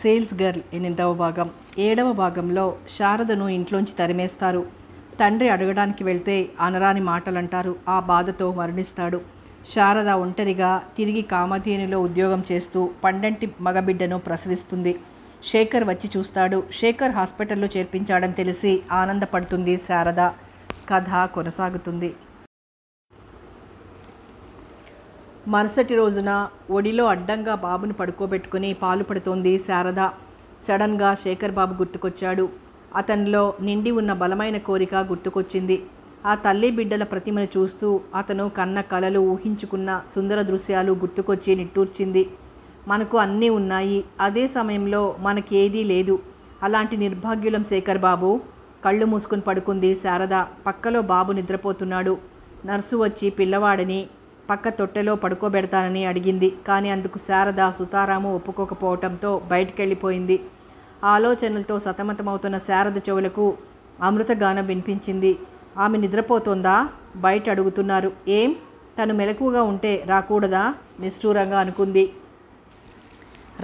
sales girl ఎనిమిదవ భాగం ఏడవ భాగంలో శారదను ఇంట్లోంచి తరిమేస్తారు తండ్రి అడగడానికి వెళ్తే అనరాని మాటలంటారు ఆ బాధతో మరణిస్తాడు శారద ఒంటరిగా తిరిగి కామధేనిలో ఉద్యోగం చేస్తూ పండంటి మగబిడ్డను ప్రసవిస్తుంది శేఖర్ వచ్చి చూస్తాడు శేఖర్ హాస్పిటల్లో చేర్పించాడని తెలిసి ఆనందపడుతుంది శారద కథ కొనసాగుతుంది మరుసటి రోజున ఒడిలో అడ్డంగా బాబును పడుకోబెట్టుకుని పాలు పడుతోంది శారద సడన్గా శేఖర్ బాబు గుర్తుకొచ్చాడు అతనిలో నిండి ఉన్న బలమైన కోరిక గుర్తుకొచ్చింది ఆ తల్లి బిడ్డల ప్రతిమను చూస్తూ అతను కన్న కలలు ఊహించుకున్న సుందర దృశ్యాలు గుర్తుకొచ్చి నిట్టూర్చింది మనకు అన్నీ ఉన్నాయి అదే సమయంలో మనకేదీ లేదు అలాంటి నిర్భాగ్యులం శేఖర్ బాబు కళ్ళు మూసుకుని పడుకుంది శారద పక్కలో బాబు నిద్రపోతున్నాడు నర్సు వచ్చి పిల్లవాడిని పక్క తొట్టెలో పడుకోబెడతానని అడిగింది కానీ అందుకు శారద సుతారాము ఒప్పుకోకపోవటంతో బయటికెళ్ళిపోయింది ఆలోచనలతో సతమతమవుతున్న శారద చెవులకు అమృతగానం వినిపించింది ఆమె నిద్రపోతోందా బయట అడుగుతున్నారు ఏం తను మెలకువగా ఉంటే రాకూడదా నిష్ఠూరంగా అనుకుంది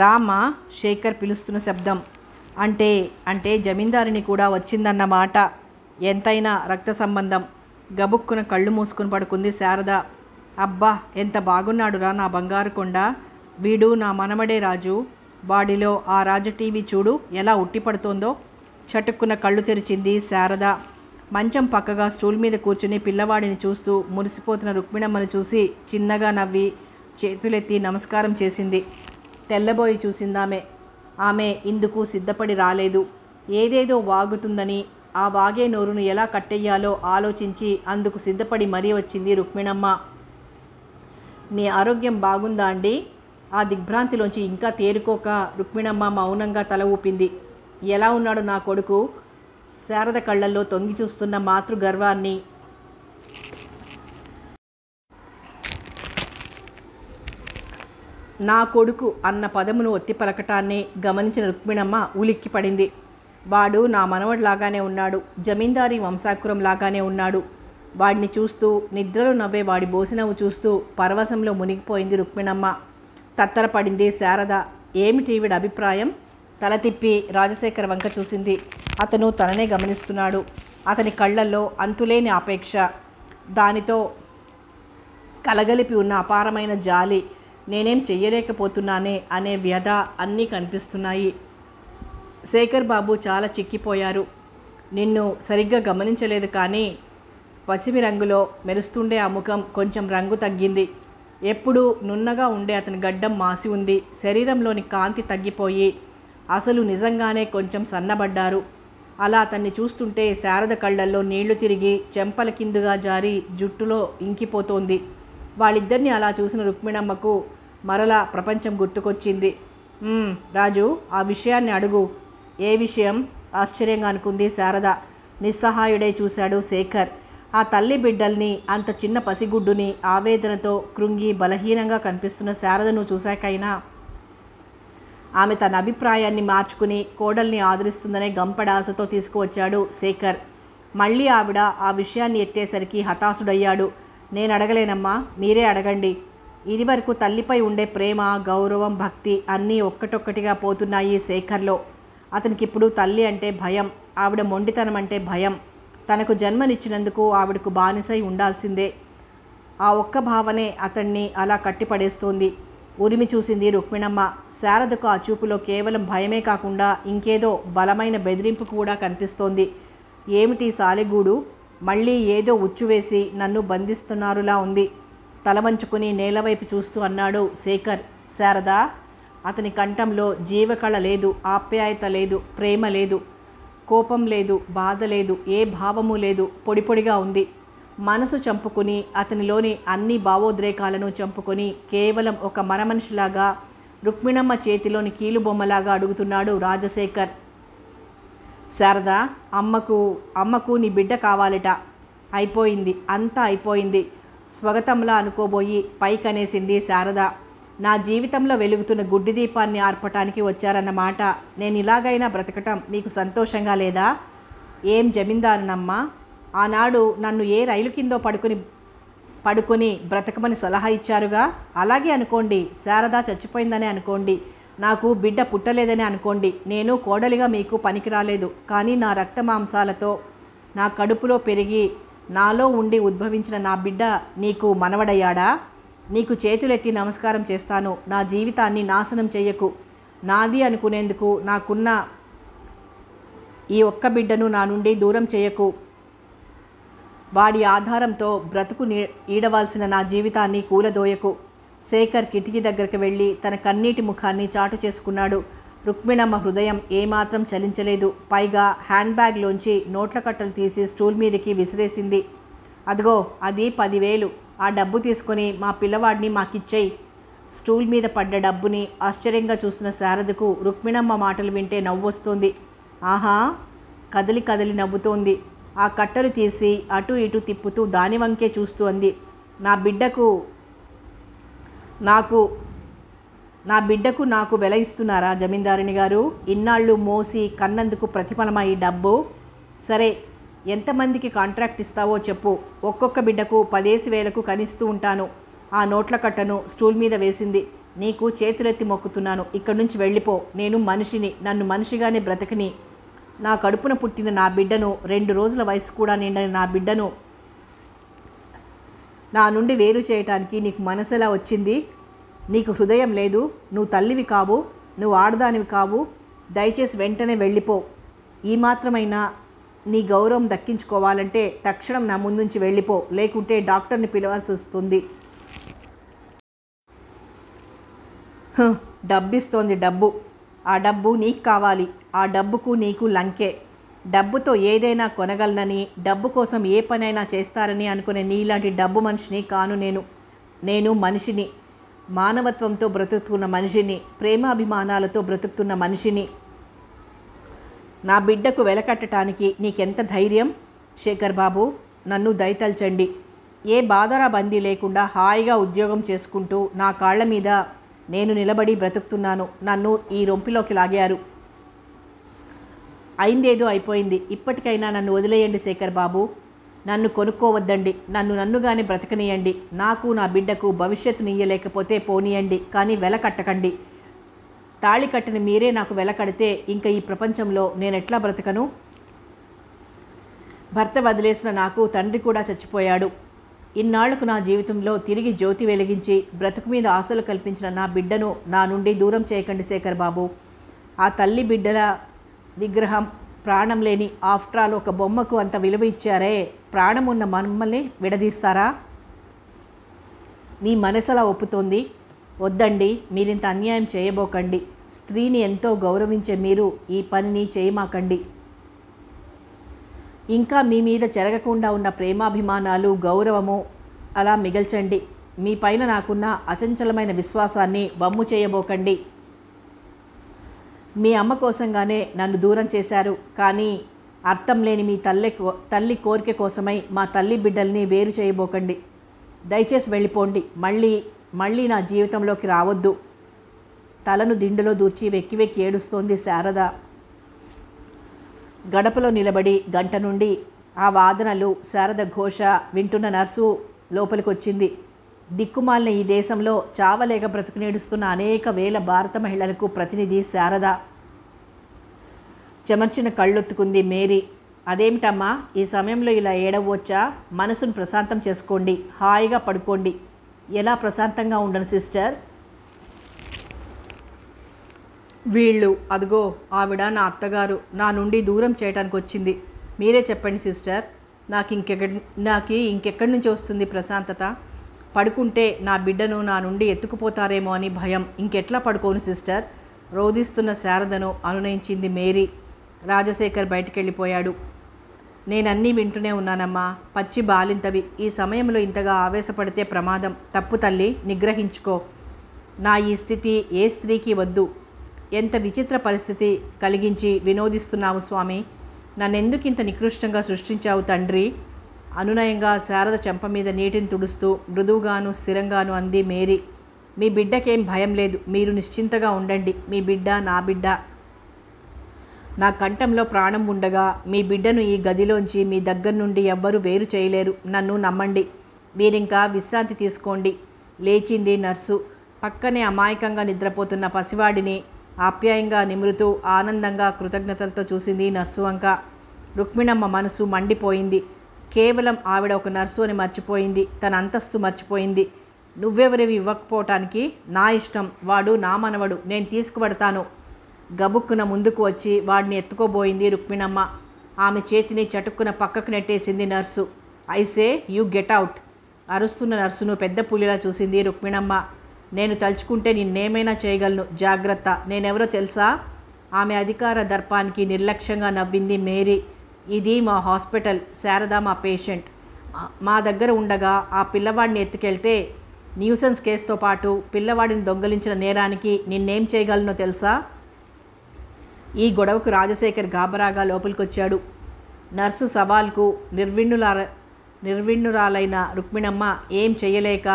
రామ శేఖర్ పిలుస్తున్న శబ్దం అంటే అంటే జమీందారిని కూడా వచ్చిందన్నమాట ఎంతైనా రక్త సంబంధం గబుక్కున కళ్ళు మూసుకుని పడుకుంది శారద అబ్బా ఎంత బాగున్నాడురా నా బంగారు కొండ వీడు నా మనమడే రాజు వాడిలో ఆ రాజు టీవీ చూడు ఎలా ఉట్టిపడుతోందో చటుక్కున కళ్ళు తెరిచింది శారద మంచం పక్కగా స్టూల్ మీద కూర్చుని పిల్లవాడిని చూస్తూ మురిసిపోతున్న రుక్మిణమ్మను చూసి చిన్నగా నవ్వి చేతులెత్తి నమస్కారం చేసింది తెల్లబోయి చూసిందామె ఆమె ఇందుకు సిద్ధపడి రాలేదు ఏదేదో వాగుతుందని ఆ వాగే నోరును ఎలా కట్టెయ్యాలో ఆలోచించి అందుకు సిద్ధపడి మరీ వచ్చింది రుక్మిణమ్మ మీ ఆరోగ్యం బాగుందా అండి ఆ దిగ్భ్రాంతిలోంచి ఇంకా తేరుకోక రుక్మిణమ్మ మౌనంగా తల ఊపింది ఎలా ఉన్నాడు నా కొడుకు శారద కళ్ళల్లో తొంగి చూస్తున్న మాతృ గర్వాన్ని నా కొడుకు అన్న పదమును ఒత్తి పలకటాన్ని గమనించిన రుక్మిణమ్మ ఉలిక్కిపడింది వాడు నా లాగానే ఉన్నాడు జమీందారీ వంశాకురం లాగానే ఉన్నాడు వాడిని చూస్తూ నిద్రలో నవ్వే వాడి భోజనము చూస్తూ పరవశంలో మునిగిపోయింది రుక్మిణమ్మ తత్తరపడింది శారద ఏమిటి వీడి అభిప్రాయం తల తిప్పి రాజశేఖర్ వంక చూసింది అతను తననే గమనిస్తున్నాడు అతని కళ్ళల్లో అంతులేని ఆపేక్ష దానితో కలగలిపి ఉన్న అపారమైన జాలి నేనేం చెయ్యలేకపోతున్నానే అనే వ్యధ అన్నీ కనిపిస్తున్నాయి శేఖర్ బాబు చాలా చిక్కిపోయారు నిన్ను సరిగ్గా గమనించలేదు కానీ పసిమి రంగులో మెరుస్తుండే ఆ ముఖం కొంచెం రంగు తగ్గింది ఎప్పుడూ నున్నగా ఉండే అతని గడ్డం మాసి ఉంది శరీరంలోని కాంతి తగ్గిపోయి అసలు నిజంగానే కొంచెం సన్నబడ్డారు అలా అతన్ని చూస్తుంటే శారద కళ్ళల్లో నీళ్లు తిరిగి చెంపల కిందుగా జారి జుట్టులో ఇంకిపోతోంది వాళ్ళిద్దరిని అలా చూసిన రుక్మిణమ్మకు మరలా ప్రపంచం గుర్తుకొచ్చింది రాజు ఆ విషయాన్ని అడుగు ఏ విషయం ఆశ్చర్యంగా అనుకుంది శారద నిస్సహాయుడై చూశాడు శేఖర్ ఆ తల్లి బిడ్డల్ని అంత చిన్న పసిగుడ్డుని ఆవేదనతో కృంగి బలహీనంగా కనిపిస్తున్న శారదను చూశాకైనా ఆమె తన అభిప్రాయాన్ని మార్చుకుని కోడల్ని ఆదరిస్తుందనే గంపడాసతో తీసుకువచ్చాడు శేఖర్ మళ్ళీ ఆవిడ ఆ విషయాన్ని ఎత్తేసరికి హతాశుడయ్యాడు నేను అడగలేనమ్మా మీరే అడగండి ఇదివరకు తల్లిపై ఉండే ప్రేమ గౌరవం భక్తి అన్నీ ఒక్కటొక్కటిగా పోతున్నాయి శేఖర్లో అతనికి ఇప్పుడు తల్లి అంటే భయం ఆవిడ మొండితనం అంటే భయం తనకు జన్మనిచ్చినందుకు ఆవిడకు బానిసై ఉండాల్సిందే ఆ ఒక్క భావనే అతన్ని అలా కట్టిపడేస్తోంది ఉరిమి చూసింది రుక్మిణమ్మ శారదకు ఆ చూపులో కేవలం భయమే కాకుండా ఇంకేదో బలమైన బెదిరింపు కూడా కనిపిస్తోంది ఏమిటి సాలిగూడు మళ్ళీ ఏదో ఉచ్చువేసి నన్ను బంధిస్తున్నారులా ఉంది తలవంచుకుని నేలవైపు చూస్తూ అన్నాడు శేఖర్ శారద అతని కంఠంలో జీవకళ లేదు ఆప్యాయత లేదు ప్రేమ లేదు కోపం లేదు బాధ లేదు ఏ భావము లేదు పొడిపొడిగా ఉంది మనసు చంపుకుని అతనిలోని అన్ని భావోద్రేకాలను చంపుకొని కేవలం ఒక మనమనిషిలాగా రుక్మిణమ్మ చేతిలోని కీలుబొమ్మలాగా అడుగుతున్నాడు రాజశేఖర్ శారద అమ్మకు అమ్మకు నీ బిడ్డ కావాలట అయిపోయింది అంతా అయిపోయింది స్వగతంలా అనుకోబోయి పైకనేసింది శారద నా జీవితంలో వెలుగుతున్న గుడ్డి దీపాన్ని ఆర్పటానికి వచ్చారన్నమాట నేను ఇలాగైనా బ్రతకటం మీకు సంతోషంగా లేదా ఏం జమీందారునమ్మా ఆనాడు నన్ను ఏ రైలు కిందో పడుకుని పడుకొని బ్రతకమని సలహా ఇచ్చారుగా అలాగే అనుకోండి శారదా చచ్చిపోయిందని అనుకోండి నాకు బిడ్డ పుట్టలేదని అనుకోండి నేను కోడలిగా మీకు పనికి రాలేదు కానీ నా రక్త మాంసాలతో నా కడుపులో పెరిగి నాలో ఉండి ఉద్భవించిన నా బిడ్డ నీకు మనవడయ్యాడా నీకు చేతులెత్తి నమస్కారం చేస్తాను నా జీవితాన్ని నాశనం చేయకు నాది అనుకునేందుకు నాకున్న ఈ ఒక్క బిడ్డను నా నుండి దూరం చేయకు వాడి ఆధారంతో బ్రతుకు ఈడవాల్సిన నా జీవితాన్ని కూలదోయకు శేఖర్ కిటికీ దగ్గరికి వెళ్ళి తన కన్నీటి ముఖాన్ని చాటు చేసుకున్నాడు రుక్మిణమ్మ హృదయం ఏమాత్రం చలించలేదు పైగా హ్యాండ్ బ్యాగ్లోంచి నోట్ల కట్టలు తీసి స్టూల్ మీదకి విసిరేసింది అదిగో అది పదివేలు ఆ డబ్బు తీసుకుని మా పిల్లవాడిని మాకిచ్చేయి స్టూల్ మీద పడ్డ డబ్బుని ఆశ్చర్యంగా చూస్తున్న శారదకు రుక్మిణమ్మ మాటలు వింటే నవ్వు వస్తుంది ఆహా కదలి కదలి నవ్వుతోంది ఆ కట్టలు తీసి అటు ఇటు తిప్పుతూ దాని వంకే చూస్తూ అంది నా బిడ్డకు నాకు నా బిడ్డకు నాకు వెల ఇస్తున్నారా జమీందారిని గారు ఇన్నాళ్ళు మోసి కన్నందుకు ప్రతిఫలమా ఈ డబ్బు సరే ఎంతమందికి కాంట్రాక్ట్ ఇస్తావో చెప్పు ఒక్కొక్క బిడ్డకు పదేసి వేలకు కనిస్తూ ఉంటాను ఆ నోట్ల కట్టను స్టూల్ మీద వేసింది నీకు చేతులెత్తి మొక్కుతున్నాను ఇక్కడి నుంచి వెళ్ళిపో నేను మనిషిని నన్ను మనిషిగానే బ్రతకని నా కడుపున పుట్టిన నా బిడ్డను రెండు రోజుల వయసు కూడా నిండని నా బిడ్డను నా నుండి వేరు చేయటానికి నీకు మనసులా వచ్చింది నీకు హృదయం లేదు నువ్వు తల్లివి కావు నువ్వు ఆడదానివి కావు దయచేసి వెంటనే వెళ్ళిపో ఈ మాత్రమైనా నీ గౌరవం దక్కించుకోవాలంటే తక్షణం నా ముందుంచి వెళ్ళిపో లేకుంటే డాక్టర్ని పిలవాల్సి వస్తుంది డబ్బిస్తోంది డబ్బు ఆ డబ్బు నీకు కావాలి ఆ డబ్బుకు నీకు లంకే డబ్బుతో ఏదైనా కొనగలనని డబ్బు కోసం ఏ పనైనా చేస్తారని అనుకునే నీలాంటి డబ్బు మనిషిని కాను నేను నేను మనిషిని మానవత్వంతో బ్రతుకుతున్న మనిషిని ప్రేమాభిమానాలతో బ్రతుకుతున్న మనిషిని నా బిడ్డకు వెలకట్టడానికి నీకెంత ధైర్యం శేఖర్ బాబు నన్ను దయతల్చండి ఏ బాధరా బందీ లేకుండా హాయిగా ఉద్యోగం చేసుకుంటూ నా కాళ్ల మీద నేను నిలబడి బ్రతుకుతున్నాను నన్ను ఈ రొంపిలోకి లాగారు అయిందేదో అయిపోయింది ఇప్పటికైనా నన్ను వదిలేయండి శేఖర్ బాబు నన్ను కొనుక్కోవద్దండి నన్ను నన్నుగానే బ్రతకనియండి నాకు నా బిడ్డకు నీయలేకపోతే పోనీయండి కానీ వెల కట్టకండి తాళి కట్టిన మీరే నాకు వెలకడితే ఇంకా ఈ ప్రపంచంలో నేను ఎట్లా బ్రతకను భర్త వదిలేసిన నాకు తండ్రి కూడా చచ్చిపోయాడు ఇన్నాళ్లకు నా జీవితంలో తిరిగి జ్యోతి వెలిగించి బ్రతుకు మీద ఆశలు కల్పించిన నా బిడ్డను నా నుండి దూరం చేయకండి శేఖర్ బాబు ఆ తల్లి బిడ్డల విగ్రహం ప్రాణం లేని ఆఫ్టర్ ఆల్ ఒక బొమ్మకు అంత విలువ ఇచ్చారే ప్రాణం ఉన్న మమ్మల్ని విడదీస్తారా మీ మనసు అలా ఒప్పుతోంది వద్దండి మీరింత అన్యాయం చేయబోకండి స్త్రీని ఎంతో గౌరవించే మీరు ఈ పనిని చేయమాకండి ఇంకా మీ మీద చెరగకుండా ఉన్న ప్రేమాభిమానాలు గౌరవము అలా మిగల్చండి మీ పైన నాకున్న అచంచలమైన విశ్వాసాన్ని బమ్ము చేయబోకండి మీ అమ్మ కోసంగానే నన్ను దూరం చేశారు కానీ అర్థం లేని మీ తల్లి తల్లి కోరిక కోసమై మా తల్లి బిడ్డల్ని వేరు చేయబోకండి దయచేసి వెళ్ళిపోండి మళ్ళీ మళ్ళీ నా జీవితంలోకి రావద్దు తలను దిండులో దూర్చి వెక్కి వెక్కి ఏడుస్తోంది శారద గడపలో నిలబడి గంట నుండి ఆ వాదనలు శారద ఘోష వింటున్న నర్సు లోపలికొచ్చింది దిక్కుమాలిన ఈ దేశంలో చావలేక బ్రతుకునేడుస్తున్న అనేక వేల భారత మహిళలకు ప్రతినిధి శారద చెమర్చిన కళ్ళొత్తుకుంది మేరీ అదేమిటమ్మా ఈ సమయంలో ఇలా ఏడవచ్చా మనసును ప్రశాంతం చేసుకోండి హాయిగా పడుకోండి ఎలా ప్రశాంతంగా ఉండను సిస్టర్ వీళ్ళు అదిగో ఆవిడ నా అత్తగారు నా నుండి దూరం చేయడానికి వచ్చింది మీరే చెప్పండి సిస్టర్ నాకు ఇంకెక్కడి నాకు ఇంకెక్కడి నుంచి వస్తుంది ప్రశాంతత పడుకుంటే నా బిడ్డను నా నుండి ఎత్తుకుపోతారేమో అని భయం ఇంకెట్లా పడుకోను సిస్టర్ రోధిస్తున్న శారదను అనునయించింది మేరీ రాజశేఖర్ బయటికి వెళ్ళిపోయాడు నేనన్నీ వింటూనే ఉన్నానమ్మా పచ్చి బాలింతవి ఈ సమయంలో ఇంతగా ఆవేశపడితే ప్రమాదం తప్పు తల్లి నిగ్రహించుకో నా ఈ స్థితి ఏ స్త్రీకి వద్దు ఎంత విచిత్ర పరిస్థితి కలిగించి వినోదిస్తున్నావు స్వామి నన్నెందుకు ఇంత నికృష్టంగా సృష్టించావు తండ్రి అనునయంగా శారద చెంప మీద నీటిని తుడుస్తూ మృదువుగాను స్థిరంగాను అంది మేరీ మీ బిడ్డకేం భయం లేదు మీరు నిశ్చింతగా ఉండండి మీ బిడ్డ నా బిడ్డ నా కంఠంలో ప్రాణం ఉండగా మీ బిడ్డను ఈ గదిలోంచి మీ దగ్గర నుండి ఎవ్వరూ వేరు చేయలేరు నన్ను నమ్మండి మీరింకా విశ్రాంతి తీసుకోండి లేచింది నర్సు పక్కనే అమాయకంగా నిద్రపోతున్న పసివాడిని ఆప్యాయంగా నిమురుతూ ఆనందంగా కృతజ్ఞతలతో చూసింది నర్సు అంక రుక్మిణమ్మ మనసు మండిపోయింది కేవలం ఆవిడ ఒక నర్సు అని మర్చిపోయింది తన అంతస్తు మర్చిపోయింది నువ్వెవరివి ఇవ్వకపోవటానికి నా ఇష్టం వాడు నా మనవడు నేను తీసుకుపడతాను గబుక్కున ముందుకు వచ్చి వాడిని ఎత్తుకోబోయింది రుక్మిణమ్మ ఆమె చేతిని చటుక్కున పక్కకు నెట్టేసింది nurse I say you get out అరుస్తున్న నర్సును పెద్ద పులిలా చూసింది రుక్మిణమ్మ నేను తలుచుకుంటే నిన్నేమైనా చేయగలను జాగ్రత్త నేనెవరో తెలుసా ఆమె అధికార దర్పానికి నిర్లక్ష్యంగా నవ్వింది మేరీ ఇది మా హాస్పిటల్ శారద మా పేషెంట్ మా దగ్గర ఉండగా ఆ పిల్లవాడిని ఎత్తుకెళ్తే న్యూసెన్స్ కేసుతో పాటు పిల్లవాడిని దొంగలించిన నేరానికి నిన్నేం చేయగలనో తెలుసా ఈ గొడవకు రాజశేఖర్ గాబరాగా లోపలికొచ్చాడు నర్సు సవాల్కు నిర్విణ్ణులా నిర్విణ్ణురాలైన రుక్మిణమ్మ ఏం చేయలేక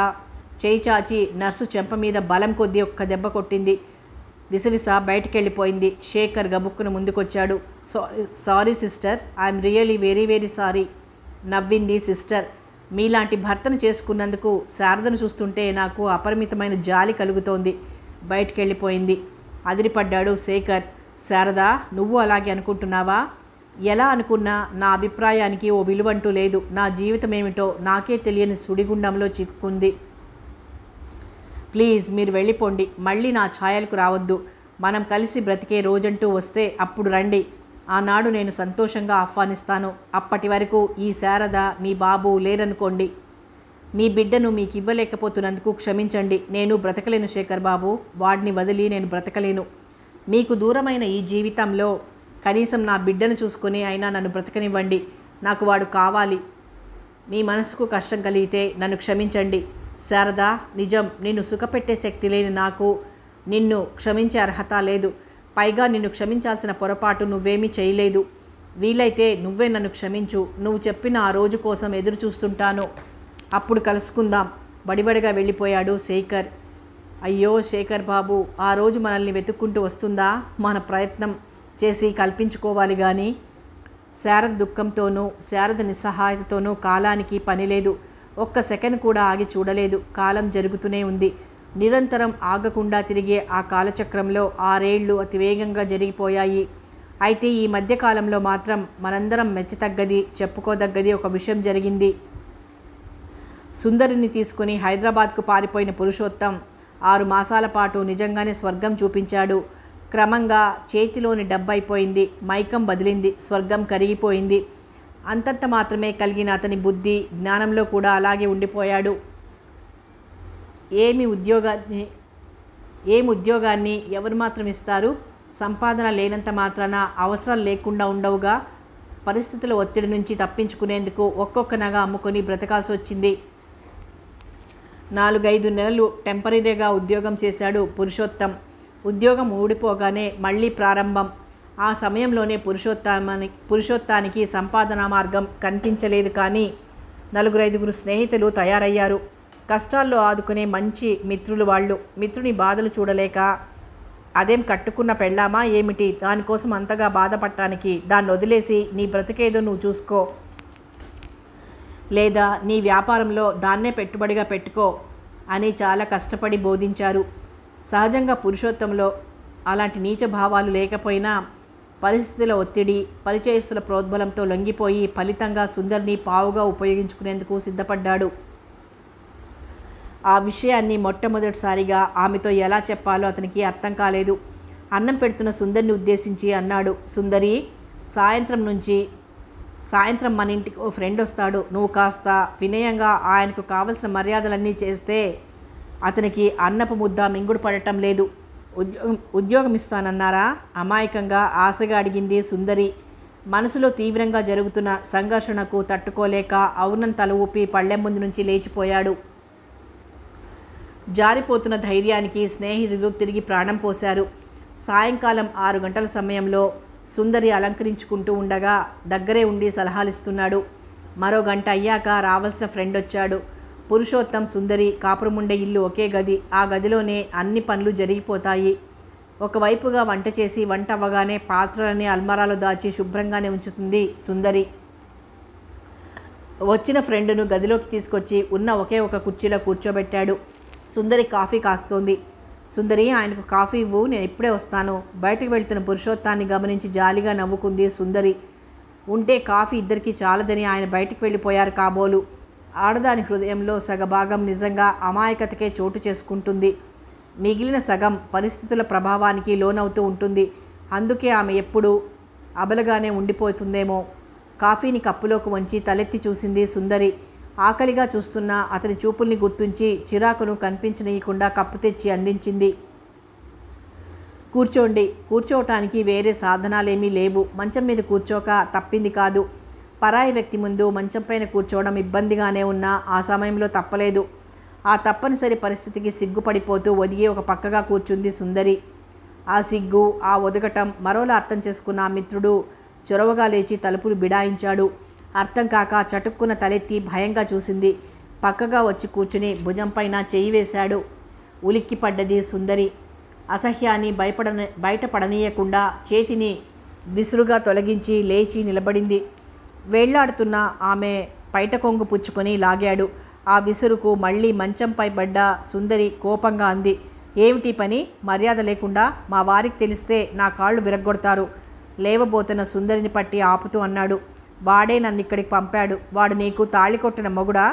చేయి చాచి నర్సు చెంప మీద బలం కొద్దీ ఒక్క దెబ్బ కొట్టింది విసవిస వెళ్ళిపోయింది శేఖర్ గబుక్కును ముందుకొచ్చాడు sorry sister I'm really very very sorry నవ్వింది సిస్టర్ మీలాంటి భర్తను చేసుకున్నందుకు శారదను చూస్తుంటే నాకు అపరిమితమైన జాలి కలుగుతోంది బయటికెళ్ళిపోయింది అదిరిపడ్డాడు శేఖర్ శారదా నువ్వు అలాగే అనుకుంటున్నావా ఎలా అనుకున్నా నా అభిప్రాయానికి ఓ విలువంటూ లేదు నా జీవితం ఏమిటో నాకే తెలియని సుడిగుండంలో చిక్కుకుంది ప్లీజ్ మీరు వెళ్ళిపోండి మళ్ళీ నా ఛాయలకు రావద్దు మనం కలిసి బ్రతికే రోజంటూ వస్తే అప్పుడు రండి ఆనాడు నేను సంతోషంగా ఆహ్వానిస్తాను అప్పటి వరకు ఈ శారద మీ బాబు లేరనుకోండి మీ బిడ్డను మీకు ఇవ్వలేకపోతున్నందుకు క్షమించండి నేను బ్రతకలేను శేఖర్ బాబు వాడిని వదిలి నేను బ్రతకలేను మీకు దూరమైన ఈ జీవితంలో కనీసం నా బిడ్డను చూసుకుని అయినా నన్ను బ్రతకనివ్వండి నాకు వాడు కావాలి మీ మనసుకు కష్టం కలిగితే నన్ను క్షమించండి శారదా నిజం నిన్ను సుఖపెట్టే శక్తి లేని నాకు నిన్ను క్షమించే అర్హత లేదు పైగా నిన్ను క్షమించాల్సిన పొరపాటు నువ్వేమీ చేయలేదు వీలైతే నువ్వే నన్ను క్షమించు నువ్వు చెప్పిన ఆ రోజు కోసం ఎదురు చూస్తుంటాను అప్పుడు కలుసుకుందాం బడిబడిగా వెళ్ళిపోయాడు శేఖర్ అయ్యో శేఖర్ బాబు ఆ రోజు మనల్ని వెతుక్కుంటూ వస్తుందా మన ప్రయత్నం చేసి కల్పించుకోవాలి కానీ శారద దుఃఖంతోనూ శారద నిస్సహాయతతోనూ కాలానికి పనిలేదు ఒక్క సెకండ్ కూడా ఆగి చూడలేదు కాలం జరుగుతూనే ఉంది నిరంతరం ఆగకుండా తిరిగే ఆ కాలచక్రంలో ఆరేళ్లు అతివేగంగా జరిగిపోయాయి అయితే ఈ మధ్యకాలంలో మాత్రం మనందరం మెచ్చతగ్గది చెప్పుకోదగ్గది ఒక విషయం జరిగింది సుందరిని తీసుకుని హైదరాబాద్కు పారిపోయిన పురుషోత్తం ఆరు మాసాల పాటు నిజంగానే స్వర్గం చూపించాడు క్రమంగా చేతిలోని డబ్బైపోయింది మైకం బదిలింది స్వర్గం కరిగిపోయింది అంతంత మాత్రమే కలిగిన అతని బుద్ధి జ్ఞానంలో కూడా అలాగే ఉండిపోయాడు ఏమి ఉద్యోగాన్ని ఏమి ఉద్యోగాన్ని ఎవరు మాత్రం ఇస్తారు సంపాదన లేనంత మాత్రాన అవసరాలు లేకుండా ఉండవుగా పరిస్థితుల ఒత్తిడి నుంచి తప్పించుకునేందుకు ఒక్కొక్క నగ అమ్ముకొని బ్రతకాల్సి వచ్చింది నాలుగైదు నెలలు టెంపరీగా ఉద్యోగం చేశాడు పురుషోత్తం ఉద్యోగం ఊడిపోగానే మళ్ళీ ప్రారంభం ఆ సమయంలోనే పురుషోత్తమాని పురుషోత్తానికి సంపాదన మార్గం కనిపించలేదు కానీ నలుగురైదుగురు స్నేహితులు తయారయ్యారు కష్టాల్లో ఆదుకునే మంచి మిత్రులు వాళ్ళు మిత్రుని బాధలు చూడలేక అదేం కట్టుకున్న పెళ్ళామా ఏమిటి దానికోసం అంతగా బాధపడటానికి దాన్ని వదిలేసి నీ బ్రతికేదో నువ్వు చూసుకో లేదా నీ వ్యాపారంలో దాన్నే పెట్టుబడిగా పెట్టుకో అని చాలా కష్టపడి బోధించారు సహజంగా పురుషోత్తంలో అలాంటి నీచ భావాలు లేకపోయినా పరిస్థితుల ఒత్తిడి పరిచయస్తుల ప్రోద్బలంతో లొంగిపోయి ఫలితంగా సుందర్ని పావుగా ఉపయోగించుకునేందుకు సిద్ధపడ్డాడు ఆ విషయాన్ని మొట్టమొదటిసారిగా ఆమెతో ఎలా చెప్పాలో అతనికి అర్థం కాలేదు అన్నం పెడుతున్న సుందర్ని ఉద్దేశించి అన్నాడు సుందరి సాయంత్రం నుంచి సాయంత్రం మన ఇంటికి ఓ ఫ్రెండ్ వస్తాడు నువ్వు కాస్త వినయంగా ఆయనకు కావలసిన మర్యాదలన్నీ చేస్తే అతనికి అన్నపు ముద్ద మింగుడు పడటం లేదు ఉద్యోగం ఉద్యోగం ఇస్తానన్నారా అమాయకంగా ఆశగా అడిగింది సుందరి మనసులో తీవ్రంగా జరుగుతున్న సంఘర్షణకు తట్టుకోలేక అవునం తల ఊపి పళ్ళెం ముందు నుంచి లేచిపోయాడు జారిపోతున్న ధైర్యానికి స్నేహితులు తిరిగి ప్రాణం పోశారు సాయంకాలం ఆరు గంటల సమయంలో సుందరి అలంకరించుకుంటూ ఉండగా దగ్గరే ఉండి సలహాలిస్తున్నాడు మరో గంట అయ్యాక రావాల్సిన ఫ్రెండ్ వచ్చాడు పురుషోత్తం సుందరి కాపురముండే ఇల్లు ఒకే గది ఆ గదిలోనే అన్ని పనులు జరిగిపోతాయి ఒకవైపుగా వంట చేసి వంట అవ్వగానే పాత్రలని అల్మరాలు దాచి శుభ్రంగానే ఉంచుతుంది సుందరి వచ్చిన ఫ్రెండును గదిలోకి తీసుకొచ్చి ఉన్న ఒకే ఒక కుర్చీలో కూర్చోబెట్టాడు సుందరి కాఫీ కాస్తోంది సుందరి ఆయనకు కాఫీ ఇవ్వు నేను ఇప్పుడే వస్తాను బయటకు వెళ్తున్న పురుషోత్తాన్ని గమనించి జాలిగా నవ్వుకుంది సుందరి ఉంటే కాఫీ ఇద్దరికీ చాలదని ఆయన బయటకు వెళ్ళిపోయారు కాబోలు ఆడదాని హృదయంలో సగభాగం నిజంగా అమాయకతకే చోటు చేసుకుంటుంది మిగిలిన సగం పరిస్థితుల ప్రభావానికి లోనవుతూ ఉంటుంది అందుకే ఆమె ఎప్పుడు అబలగానే ఉండిపోతుందేమో కాఫీని కప్పులోకి వంచి తలెత్తి చూసింది సుందరి ఆకలిగా చూస్తున్న అతని చూపుల్ని గుర్తుంచి చిరాకును కనిపించనీయకుండా కప్పు తెచ్చి అందించింది కూర్చోండి కూర్చోవటానికి వేరే సాధనాలేమీ లేవు మంచం మీద కూర్చోక తప్పింది కాదు పరాయి వ్యక్తి ముందు మంచం పైన కూర్చోవడం ఇబ్బందిగానే ఉన్నా ఆ సమయంలో తప్పలేదు ఆ తప్పనిసరి పరిస్థితికి సిగ్గుపడిపోతూ ఒదిగి ఒక పక్కగా కూర్చుంది సుందరి ఆ సిగ్గు ఆ ఒదగటం మరోలా అర్థం చేసుకున్న మిత్రుడు చొరవగా లేచి తలుపులు బిడాయించాడు అర్థం కాక చటుక్కున తలెత్తి భయంగా చూసింది పక్కగా వచ్చి కూర్చుని భుజంపైన చేయి వేశాడు ఉలిక్కిపడ్డది సుందరి అసహ్యాన్ని భయపడని బయటపడనీయకుండా చేతిని విసురుగా తొలగించి లేచి నిలబడింది వేళ్లాడుతున్న ఆమె పైట కొంగు పుచ్చుకొని లాగాడు ఆ విసురుకు మళ్ళీ మంచంపై పడ్డ సుందరి కోపంగా అంది ఏమిటి పని మర్యాద లేకుండా మా వారికి తెలిస్తే నా కాళ్ళు విరగ్గొడతారు లేవబోతున్న సుందరిని పట్టి ఆపుతూ అన్నాడు వాడే నన్ను ఇక్కడికి పంపాడు వాడు నీకు తాళి కొట్టిన మొగుడా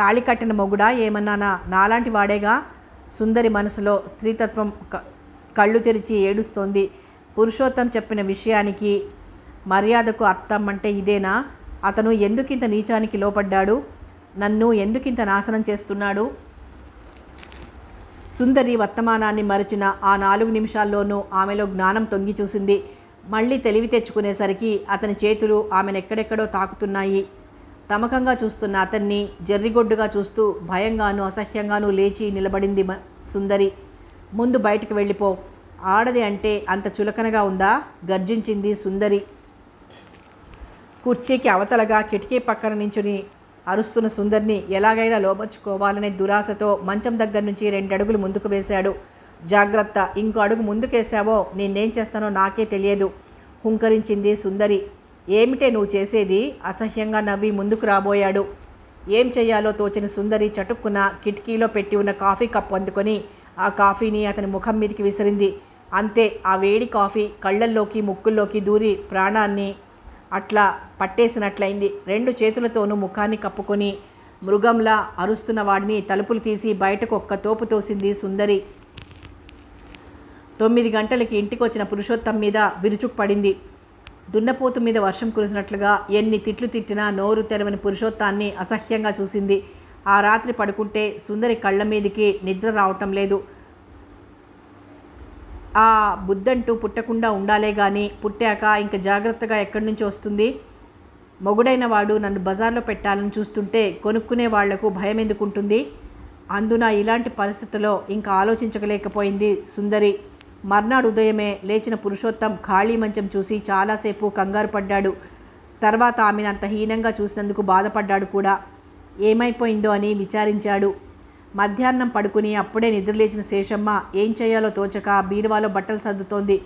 తాళి కట్టిన మొగుడా ఏమన్నానా నాలాంటి వాడేగా సుందరి మనసులో స్త్రీతత్వం కళ్ళు తెరిచి ఏడుస్తోంది పురుషోత్తం చెప్పిన విషయానికి మర్యాదకు అర్థం అంటే ఇదేనా అతను ఎందుకింత నీచానికి లోపడ్డాడు నన్ను ఎందుకింత నాశనం చేస్తున్నాడు సుందరి వర్తమానాన్ని మరచిన ఆ నాలుగు నిమిషాల్లోనూ ఆమెలో జ్ఞానం తొంగి చూసింది మళ్ళీ తెలివి తెచ్చుకునేసరికి అతని చేతులు ఆమెను ఎక్కడెక్కడో తాకుతున్నాయి తమకంగా చూస్తున్న అతన్ని జర్రిగొడ్డుగా చూస్తూ భయంగాను అసహ్యంగానూ లేచి నిలబడింది సుందరి ముందు బయటకు వెళ్ళిపో ఆడది అంటే అంత చులకనగా ఉందా గర్జించింది సుందరి కుర్చీకి అవతలగా కిటికీ పక్కన నించుని అరుస్తున్న సుందరిని ఎలాగైనా లోపరుచుకోవాలనే దురాశతో మంచం దగ్గర నుంచి రెండడుగులు ముందుకు వేశాడు జాగ్రత్త ఇంకో అడుగు ముందుకేశావో నిన్నేం చేస్తానో నాకే తెలియదు హుంకరించింది సుందరి ఏమిటే నువ్వు చేసేది అసహ్యంగా నవ్వి ముందుకు రాబోయాడు ఏం చేయాలో తోచిన సుందరి చటుక్కున కిటికీలో పెట్టి ఉన్న కాఫీ కప్పు అందుకొని ఆ కాఫీని అతని ముఖం మీదకి విసిరింది అంతే ఆ వేడి కాఫీ కళ్ళల్లోకి ముక్కుల్లోకి దూరి ప్రాణాన్ని అట్లా పట్టేసినట్లయింది రెండు చేతులతోనూ ముఖాన్ని కప్పుకొని మృగంలా అరుస్తున్న వాడిని తలుపులు తీసి బయటకు ఒక్క తోపు తోసింది సుందరి తొమ్మిది గంటలకి ఇంటికి వచ్చిన పురుషోత్తం మీద విరుచుకు పడింది దున్నపోతు మీద వర్షం కురిసినట్లుగా ఎన్ని తిట్లు తిట్టినా నోరు తెరవని పురుషోత్తాన్ని అసహ్యంగా చూసింది ఆ రాత్రి పడుకుంటే సుందరి కళ్ళ మీదకి నిద్ర రావటం లేదు ఆ బుద్ధంటూ పుట్టకుండా ఉండాలే కానీ పుట్టాక ఇంక జాగ్రత్తగా ఎక్కడి నుంచి వస్తుంది మొగుడైన వాడు నన్ను బజార్లో పెట్టాలని చూస్తుంటే కొనుక్కునే వాళ్లకు భయం ఎందుకుంటుంది అందున ఇలాంటి పరిస్థితుల్లో ఇంకా ఆలోచించగలేకపోయింది సుందరి మర్నాడు ఉదయమే లేచిన పురుషోత్తం ఖాళీ మంచం చూసి చాలాసేపు కంగారు పడ్డాడు తర్వాత ఆమెను అంత హీనంగా చూసినందుకు బాధపడ్డాడు కూడా ఏమైపోయిందో అని విచారించాడు మధ్యాహ్నం పడుకుని అప్పుడే నిద్రలేచిన శేషమ్మ ఏం చేయాలో తోచక బీరువాలో బట్టలు సర్దుతోంది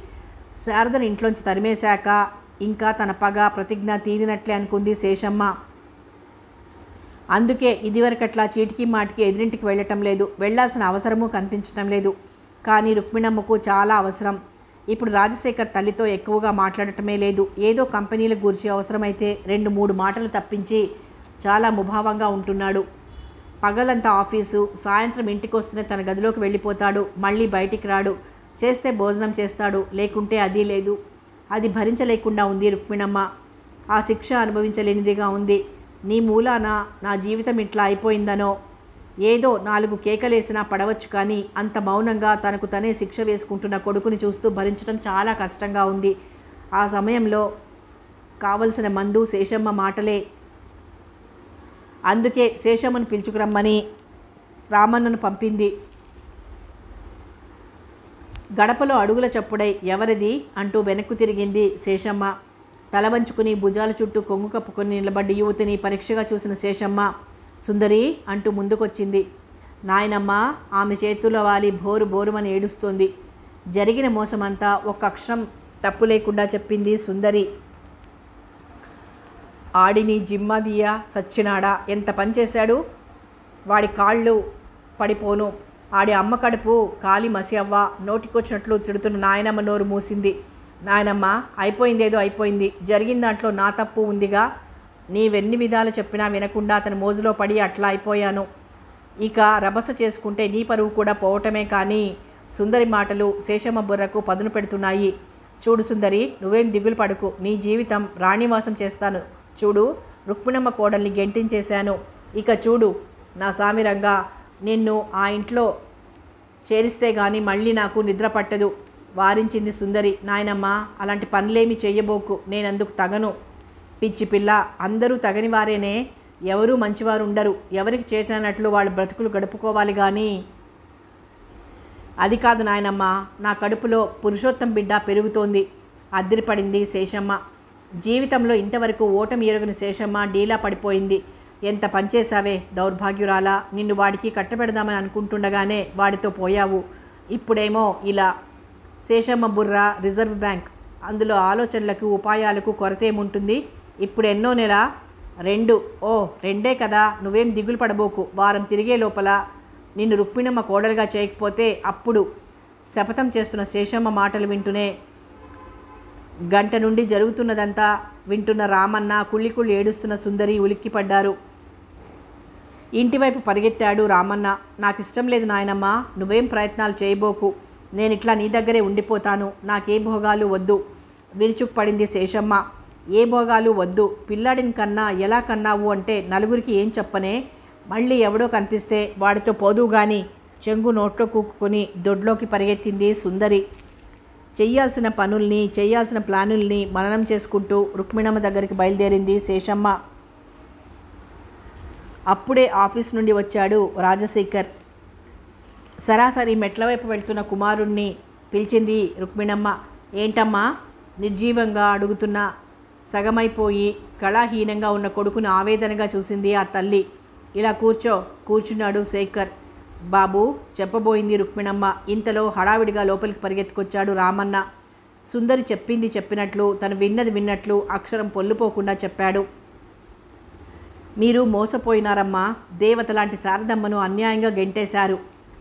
శారదను ఇంట్లోంచి తరిమేశాక ఇంకా తన పగ ప్రతిజ్ఞ తీరినట్లే అనుకుంది శేషమ్మ అందుకే ఇదివరకట్లా చీటికి మాటికి ఎదిరింటికి వెళ్ళటం లేదు వెళ్లాల్సిన అవసరమూ కనిపించటం లేదు కానీ రుక్మిణమ్మకు చాలా అవసరం ఇప్పుడు రాజశేఖర్ తల్లితో ఎక్కువగా మాట్లాడటమే లేదు ఏదో కంపెనీల గురించి అవసరమైతే రెండు మూడు మాటలు తప్పించి చాలా ముభావంగా ఉంటున్నాడు పగలంతా ఆఫీసు సాయంత్రం ఇంటికి వస్తున్న తన గదిలోకి వెళ్ళిపోతాడు మళ్ళీ బయటికి రాడు చేస్తే భోజనం చేస్తాడు లేకుంటే అది లేదు అది భరించలేకుండా ఉంది రుక్మిణమ్మ ఆ శిక్ష అనుభవించలేనిదిగా ఉంది నీ మూలాన నా జీవితం ఇట్లా అయిపోయిందనో ఏదో నాలుగు కేకలేసినా పడవచ్చు కానీ అంత మౌనంగా తనకు తనే శిక్ష వేసుకుంటున్న కొడుకుని చూస్తూ భరించడం చాలా కష్టంగా ఉంది ఆ సమయంలో కావలసిన మందు శేషమ్మ మాటలే అందుకే శేషమ్మను పిలుచుకురమ్మని రామన్నను పంపింది గడపలో అడుగుల చప్పుడై ఎవరిది అంటూ వెనక్కు తిరిగింది శేషమ్మ తల వంచుకుని భుజాల చుట్టూ కొంగు కప్పుకొని నిలబడ్డ యువతిని పరీక్షగా చూసిన శేషమ్మ సుందరి అంటూ ముందుకొచ్చింది నాయనమ్మ ఆమె చేతుల్లో వాలి బోరు బోరుమని ఏడుస్తోంది జరిగిన మోసమంతా ఒక్క అక్షరం తప్పు లేకుండా చెప్పింది సుందరి ఆడిని జిమ్మదియా సచ్చినాడా ఎంత పనిచేశాడు వాడి కాళ్ళు పడిపోను ఆడి అమ్మ కడుపు కాలి మసి అవ్వ నోటికొచ్చినట్లు తిడుతున్న నాయనమ్మ నోరు మూసింది నాయనమ్మ అయిపోయిందేదో అయిపోయింది జరిగిన దాంట్లో నా తప్పు ఉందిగా నీవెన్ని విధాలు చెప్పినా వినకుండా అతని మోజులో పడి అట్లా అయిపోయాను ఇక రభస చేసుకుంటే నీ పరువు కూడా పోవటమే కానీ సుందరి మాటలు శేషమ్మ బుర్రకు పదును పెడుతున్నాయి చూడు సుందరి నువ్వేం దిగులు పడుకు నీ జీవితం రాణివాసం చేస్తాను చూడు రుక్మిణమ్మ కోడల్ని గెంటించేశాను ఇక చూడు నా సామిరంగా నిన్ను ఆ ఇంట్లో చేరిస్తే కానీ మళ్ళీ నాకు నిద్ర పట్టదు వారించింది సుందరి నాయనమ్మ అలాంటి పనులేమి చెయ్యబోకు నేనందుకు తగను పిచ్చి పిల్ల అందరూ తగనివారేనే ఎవరూ మంచివారు ఉండరు ఎవరికి చేతనట్లు వాళ్ళు బ్రతుకులు గడుపుకోవాలి కానీ అది కాదు నాయనమ్మ నా కడుపులో పురుషోత్తం బిడ్డ పెరుగుతోంది అద్దరిపడింది శేషమ్మ జీవితంలో ఇంతవరకు ఓటమి ఎరుగని శేషమ్మ డీలా పడిపోయింది ఎంత పనిచేశావే దౌర్భాగ్యురాలా నిన్ను వాడికి కట్టబెడదామని అనుకుంటుండగానే వాడితో పోయావు ఇప్పుడేమో ఇలా శేషమ్మ బుర్ర రిజర్వ్ బ్యాంక్ అందులో ఆలోచనలకు ఉపాయాలకు కొరత ఏముంటుంది ఇప్పుడు ఎన్నో నెల రెండు ఓ రెండే కదా నువ్వేం దిగులు పడబోకు వారం తిరిగే లోపల నిన్ను రుక్మిణమ్మ కోడలుగా చేయకపోతే అప్పుడు శపథం చేస్తున్న శేషమ్మ మాటలు వింటూనే గంట నుండి జరుగుతున్నదంతా వింటున్న రామన్న కుళ్ళి కుళ్ళి ఏడుస్తున్న సుందరి ఉలిక్కిపడ్డారు ఇంటివైపు పరిగెత్తాడు రామన్న నాకిష్టం లేదు నాయనమ్మ నువ్వేం ప్రయత్నాలు చేయబోకు నేనిట్లా నీ దగ్గరే ఉండిపోతాను నాకే భోగాలు వద్దు విరుచుకు పడింది శేషమ్మ ఏ భోగాలు వద్దు పిల్లాడిని కన్నా ఎలా కన్నావు అంటే నలుగురికి ఏం చెప్పనే మళ్ళీ ఎవడో కనిపిస్తే వాడితో పోదు గాని చెంగు నోట్లో కూక్కుని దొడ్లోకి పరిగెత్తింది సుందరి చేయాల్సిన పనుల్ని చేయాల్సిన ప్లానుల్ని మననం చేసుకుంటూ రుక్మిణమ్మ దగ్గరికి బయలుదేరింది శేషమ్మ అప్పుడే ఆఫీస్ నుండి వచ్చాడు రాజశేఖర్ సరాసరి మెట్ల వైపు వెళ్తున్న కుమారుణ్ణి పిలిచింది రుక్మిణమ్మ ఏంటమ్మా నిర్జీవంగా అడుగుతున్న సగమైపోయి కళాహీనంగా ఉన్న కొడుకును ఆవేదనగా చూసింది ఆ తల్లి ఇలా కూర్చో కూర్చున్నాడు శేఖర్ బాబు చెప్పబోయింది రుక్మిణమ్మ ఇంతలో హడావిడిగా లోపలికి పరిగెత్తుకొచ్చాడు రామన్న సుందరి చెప్పింది చెప్పినట్లు తను విన్నది విన్నట్లు అక్షరం పొల్లుపోకుండా చెప్పాడు మీరు మోసపోయినారమ్మా దేవత లాంటి శారదమ్మను అన్యాయంగా గెంటేశారు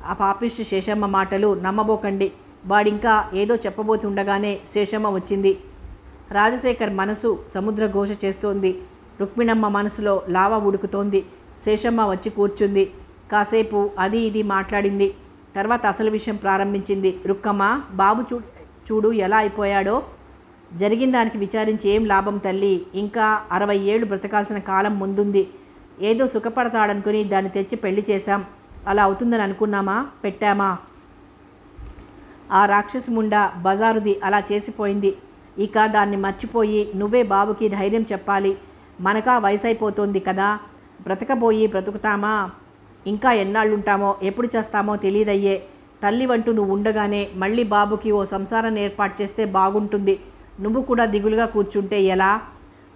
ఆ పాపిష్టి శేషమ్మ మాటలు నమ్మబోకండి వాడింకా ఏదో చెప్పబోతుండగానే శేషమ్మ వచ్చింది రాజశేఖర్ మనసు సముద్ర ఘోష చేస్తోంది రుక్మిణమ్మ మనసులో లావా ఉడుకుతోంది శేషమ్మ వచ్చి కూర్చుంది కాసేపు అది ఇది మాట్లాడింది తర్వాత అసలు విషయం ప్రారంభించింది రుక్కమ్మ బాబు చూ చూడు ఎలా అయిపోయాడో జరిగిన దానికి విచారించి ఏం లాభం తల్లి ఇంకా అరవై ఏళ్ళు బ్రతకాల్సిన కాలం ముందుంది ఏదో సుఖపడతాడనుకుని దాన్ని తెచ్చి పెళ్లి చేశాం అలా అవుతుందని అనుకున్నామా పెట్టామా ఆ రాక్షసి ముండా బజారుది అలా చేసిపోయింది ఇక దాన్ని మర్చిపోయి నువ్వే బాబుకి ధైర్యం చెప్పాలి మనకా వయసు అయిపోతుంది కదా బ్రతకబోయి బ్రతుకుతామా ఇంకా ఎన్నాళ్ళుంటామో ఎప్పుడు చేస్తామో తెలియదయ్యే తల్లి వంటూ నువ్వు ఉండగానే మళ్ళీ బాబుకి ఓ సంసారాన్ని ఏర్పాటు చేస్తే బాగుంటుంది నువ్వు కూడా దిగులుగా కూర్చుంటే ఎలా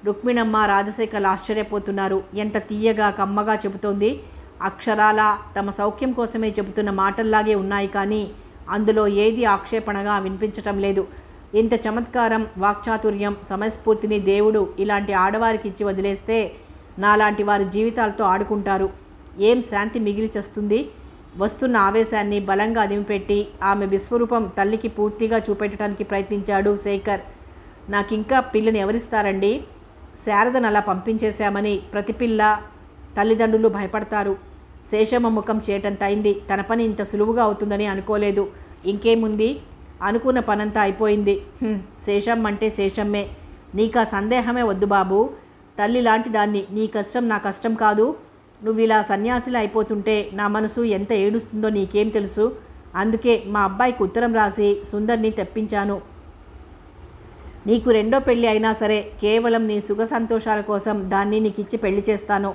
రుక్మిణమ్మ రాజశేఖర్లు ఆశ్చర్యపోతున్నారు ఎంత తీయగా కమ్మగా చెబుతోంది అక్షరాల తమ సౌఖ్యం కోసమే చెబుతున్న మాటల్లాగే ఉన్నాయి కానీ అందులో ఏది ఆక్షేపణగా వినిపించటం లేదు ఇంత చమత్కారం వాక్చాతుర్యం సమయస్ఫూర్తిని దేవుడు ఇలాంటి ఆడవారికి ఇచ్చి వదిలేస్తే నాలాంటి వారి జీవితాలతో ఆడుకుంటారు ఏం శాంతి మిగిలిచేస్తుంది వస్తున్న ఆవేశాన్ని బలంగా అదిమిపెట్టి ఆమె విశ్వరూపం తల్లికి పూర్తిగా చూపెట్టడానికి ప్రయత్నించాడు శేఖర్ నాకింకా పిల్లని ఎవరిస్తారండి శారదను అలా పంపించేశామని ప్రతి పిల్ల తల్లిదండ్రులు భయపడతారు శేషమ్మ ముఖం చేయటంత అయింది తన పని ఇంత సులువుగా అవుతుందని అనుకోలేదు ఇంకేముంది అనుకున్న పనంతా అయిపోయింది శేషం అంటే శేషమ్మే నీకు ఆ సందేహమే వద్దు బాబు తల్లి లాంటి దాన్ని నీ కష్టం నా కష్టం కాదు నువ్వు ఇలా సన్యాసిలా అయిపోతుంటే నా మనసు ఎంత ఏడుస్తుందో నీకేం తెలుసు అందుకే మా అబ్బాయికి ఉత్తరం రాసి సుందర్ని తెప్పించాను నీకు రెండో పెళ్ళి అయినా సరే కేవలం నీ సుఖ సంతోషాల కోసం దాన్ని నీకిచ్చి పెళ్లి చేస్తాను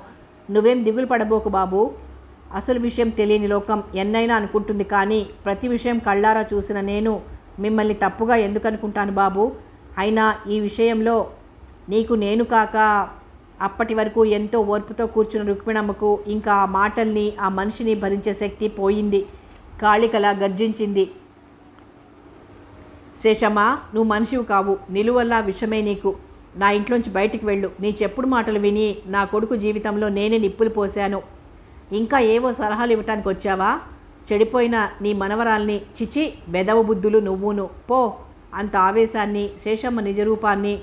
నువ్వేం దిగులు పడబోకు బాబు అసలు విషయం తెలియని లోకం ఎన్నైనా అనుకుంటుంది కానీ ప్రతి విషయం కళ్ళారా చూసిన నేను మిమ్మల్ని తప్పుగా ఎందుకు అనుకుంటాను బాబు అయినా ఈ విషయంలో నీకు నేను కాక అప్పటి వరకు ఎంతో ఓర్పుతో కూర్చున్న రుక్మిణమ్మకు ఇంకా ఆ మాటల్ని ఆ మనిషిని భరించే శక్తి పోయింది కాళికలా గర్జించింది శేషమ్మా నువ్వు మనిషివి కావు నిలువల్లా విషమే నీకు నా ఇంట్లోంచి బయటికి వెళ్ళు నీ చెప్పుడు మాటలు విని నా కొడుకు జీవితంలో నేనే నిప్పులు పోశాను ఇంకా ఏవో సలహాలు ఇవ్వటానికి వచ్చావా చెడిపోయిన నీ మనవరాల్ని చిచి బెదవ బుద్ధులు నువ్వును పో అంత ఆవేశాన్ని శేషమ్మ నిజరూపాన్ని